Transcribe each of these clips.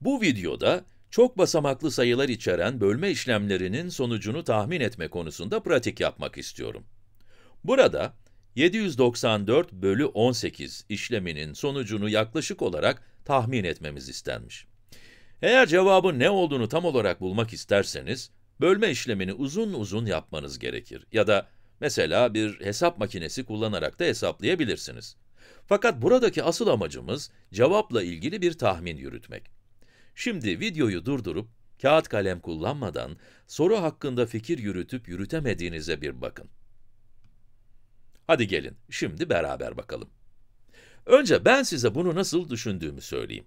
Bu videoda çok basamaklı sayılar içeren bölme işlemlerinin sonucunu tahmin etme konusunda pratik yapmak istiyorum. Burada 794 bölü 18 işleminin sonucunu yaklaşık olarak tahmin etmemiz istenmiş. Eğer cevabın ne olduğunu tam olarak bulmak isterseniz, bölme işlemini uzun uzun yapmanız gerekir. Ya da mesela bir hesap makinesi kullanarak da hesaplayabilirsiniz. Fakat buradaki asıl amacımız cevapla ilgili bir tahmin yürütmek. Şimdi videoyu durdurup kağıt kalem kullanmadan soru hakkında fikir yürütüp yürütemediğinize bir bakın. Hadi gelin, şimdi beraber bakalım. Önce ben size bunu nasıl düşündüğümü söyleyeyim.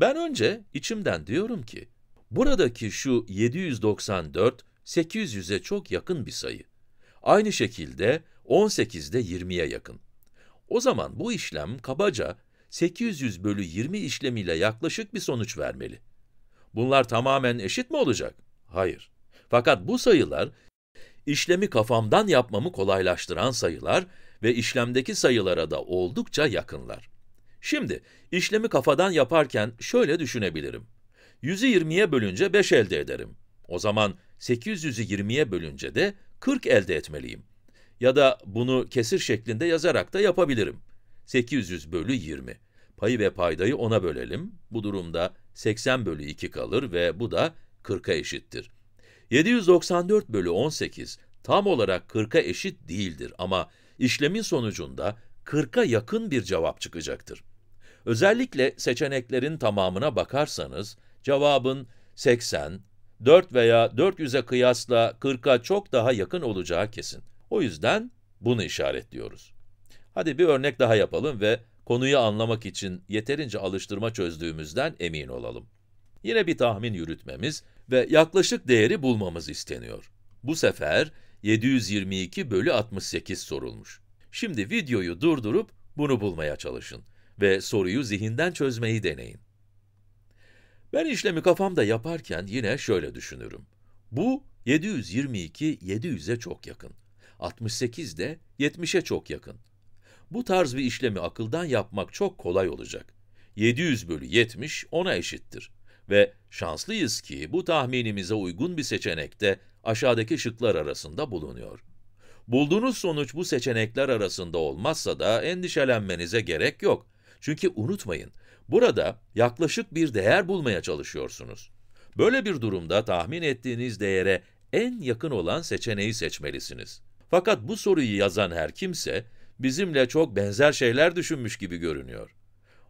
Ben önce içimden diyorum ki, buradaki şu 794, 800'e çok yakın bir sayı. Aynı şekilde 18'de 20'ye yakın. O zaman bu işlem kabaca 800 bölü 20 işlemiyle yaklaşık bir sonuç vermeli. Bunlar tamamen eşit mi olacak? Hayır. Fakat bu sayılar, işlemi kafamdan yapmamı kolaylaştıran sayılar ve işlemdeki sayılara da oldukça yakınlar. Şimdi, işlemi kafadan yaparken şöyle düşünebilirim. 100'ü 20'ye bölünce 5 elde ederim. O zaman 800'ü 20'ye bölünce de 40 elde etmeliyim. Ya da bunu kesir şeklinde yazarak da yapabilirim. 800 bölü 20. Payı ve paydayı 10'a bölelim. Bu durumda 80 bölü 2 kalır ve bu da 40'a eşittir. 794 bölü 18 tam olarak 40'a eşit değildir ama işlemin sonucunda 40'a yakın bir cevap çıkacaktır. Özellikle seçeneklerin tamamına bakarsanız, cevabın 80, 4 veya 400'e kıyasla 40'a çok daha yakın olacağı kesin. O yüzden bunu işaretliyoruz. Hadi bir örnek daha yapalım ve konuyu anlamak için yeterince alıştırma çözdüğümüzden emin olalım. Yine bir tahmin yürütmemiz ve yaklaşık değeri bulmamız isteniyor. Bu sefer 722 bölü 68 sorulmuş. Şimdi videoyu durdurup bunu bulmaya çalışın ve soruyu zihinden çözmeyi deneyin. Ben işlemi kafamda yaparken yine şöyle düşünürüm. Bu 722, 700'e çok yakın. 68 de 70'e çok yakın. Bu tarz bir işlemi akıldan yapmak çok kolay olacak. 700 bölü 70 10'a eşittir. Ve şanslıyız ki bu tahminimize uygun bir seçenek de aşağıdaki şıklar arasında bulunuyor. Bulduğunuz sonuç bu seçenekler arasında olmazsa da endişelenmenize gerek yok. Çünkü unutmayın, burada yaklaşık bir değer bulmaya çalışıyorsunuz. Böyle bir durumda tahmin ettiğiniz değere en yakın olan seçeneği seçmelisiniz. Fakat bu soruyu yazan her kimse, bizimle çok benzer şeyler düşünmüş gibi görünüyor.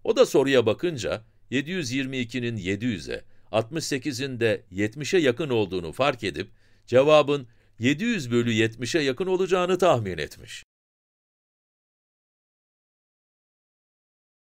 O da soruya bakınca 722'nin 700'e, 68'in de 70'e yakın olduğunu fark edip cevabın 700 bölü 70'e yakın olacağını tahmin etmiş.